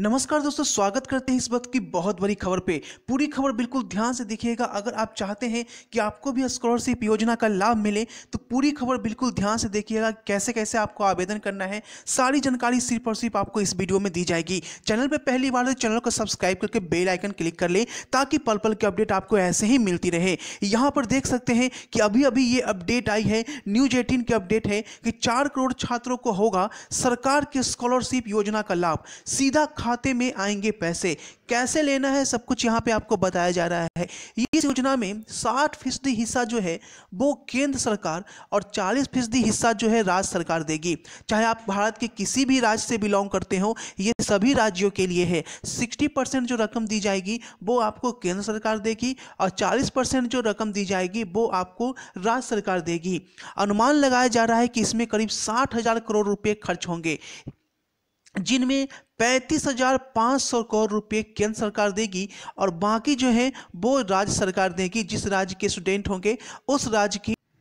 नमस्कार दोस्तों स्वागत करते हैं इस वक्त की बहुत बड़ी खबर पे पूरी खबर बिल्कुल ध्यान से देखिएगा अगर आप चाहते हैं कि आपको भी स्कॉलरशिप योजना का लाभ मिले तो पूरी खबर बिल्कुल ध्यान से देखिएगा कैसे कैसे आपको आवेदन करना है सारी जानकारी सिर्फ और सिर्फ आपको इस वीडियो में दी जाएगी चैनल पर पहली बार चैनल को सब्सक्राइब करके बेल आइकन क्लिक कर ले ताकि पल पल की अपडेट आपको ऐसे ही मिलती रहे यहाँ पर देख सकते हैं कि अभी अभी ये अपडेट आई है न्यूज एटीन की अपडेट है कि चार करोड़ छात्रों को होगा सरकार की स्कॉलरशिप योजना का लाभ सीधा खाते में आएंगे पैसे कैसे लेना है सब कुछ यहाँ पे आपको बताया जा रहा है इस योजना में साठ फीसदी हिस्सा जो है वो केंद्र सरकार और चालीस फीसदी हिस्सा जो है राज्य सरकार देगी चाहे आप भारत के किसी भी राज्य से बिलोंग करते हो ये सभी राज्यों के लिए है सिक्सटी परसेंट जो रकम दी जाएगी वो आपको केंद्र सरकार देगी और चालीस परसेंट जो रकम दी जाएगी वो आपको राज्य सरकार देगी अनुमान लगाया जा रहा है कि इसमें करीब साठ हज़ार करोड़ रुपये खर्च होंगे जिनमें पैंतीस हजार पाँच सौ करोड़ रुपए केंद्र सरकार देगी और बाकी जो है वो राज्य सरकार देगी जिस राज्य के स्टूडेंट होंगे उस राज्य की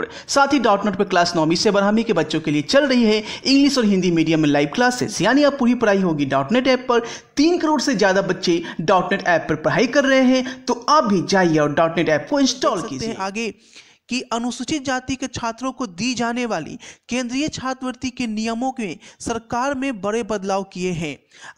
पर साथ ही डॉट नेट पर क्लास नौवीं से बारहवीं के बच्चों के लिए चल रही है इंग्लिश और हिंदी मीडियम में लाइव क्लासेस यानी आप पूरी पढ़ाई होगी डॉट नेट ऐप पर तीन करोड़ से ज़्यादा बच्चे डॉट नेट ऐप पर पढ़ाई कर रहे हैं तो आप भी जाइए और डॉट नेट ऐप को इंस्टॉल कीजिए आगे कि अनुसूचित जाति के छात्रों को दी जाने वाली केंद्रीय छात्रवृत्ति के नियमों के सरकार में बड़े बदलाव किए हैं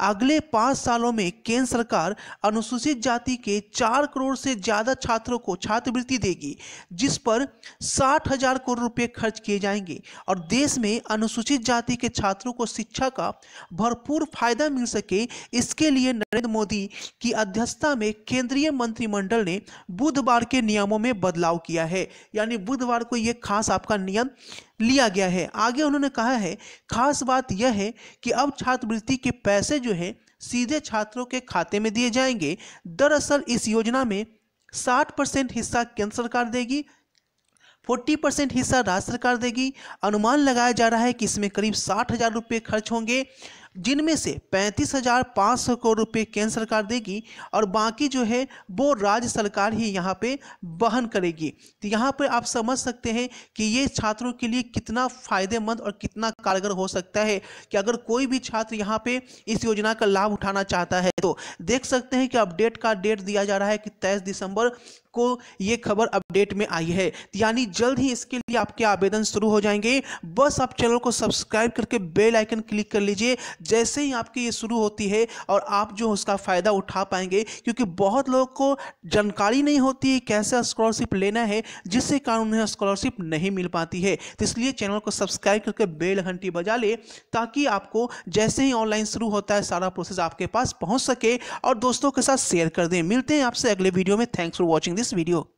अगले पाँच सालों में केंद्र सरकार अनुसूचित जाति के चार करोड़ से ज़्यादा छात्रों को छात्रवृत्ति देगी जिस पर साठ हजार करोड़ रुपये खर्च किए जाएंगे और देश में अनुसूचित जाति के छात्रों को शिक्षा का भरपूर फायदा मिल सके इसके लिए नरेंद्र मोदी की अध्यक्षता में केंद्रीय मंत्रिमंडल ने बुधवार के नियमों में बदलाव किया है या यानी बुधवार को यह खास आपका नियम लिया गया है आगे उन्होंने कहा है खास बात यह है कि अब छात्रवृत्ति के पैसे जो है सीधे छात्रों के खाते में दिए जाएंगे दरअसल इस योजना में 60 परसेंट हिस्सा केंद्र सरकार देगी 40 परसेंट हिस्सा राज्य सरकार देगी अनुमान लगाया जा रहा है कि इसमें करीब साठ हजार रुपये खर्च होंगे जिनमें से पैंतीस हज़ार पाँच सौ करोड़ रुपये केंद्र सरकार देगी और बाकी जो है वो राज्य सरकार ही यहाँ पे वहन करेगी तो यहाँ पर आप समझ सकते हैं कि ये छात्रों के लिए कितना फ़ायदेमंद और कितना कारगर हो सकता है कि अगर कोई भी छात्र यहाँ पे इस योजना का लाभ उठाना चाहता है तो देख सकते हैं कि अपडेट का डेट दिया जा रहा है कि तेईस दिसंबर को ये खबर अपडेट में आई है तो यानी जल्द ही इसके लिए आपके आवेदन शुरू हो जाएंगे बस आप चैनल को सब्सक्राइब करके बेल आइकन क्लिक कर लीजिए जैसे ही आपकी ये शुरू होती है और आप जो उसका फ़ायदा उठा पाएंगे क्योंकि बहुत लोग को जानकारी नहीं होती कैसे स्कॉलरशिप लेना है जिससे कारण उन्हें स्कॉलरशिप नहीं मिल पाती है तो इसलिए चैनल को सब्सक्राइब करके बेल घंटी बजा ले ताकि आपको जैसे ही ऑनलाइन शुरू होता है सारा प्रोसेस आपके पास पहुँच सके और दोस्तों के साथ शेयर कर दें मिलते हैं आपसे अगले वीडियो में thanks for watching this video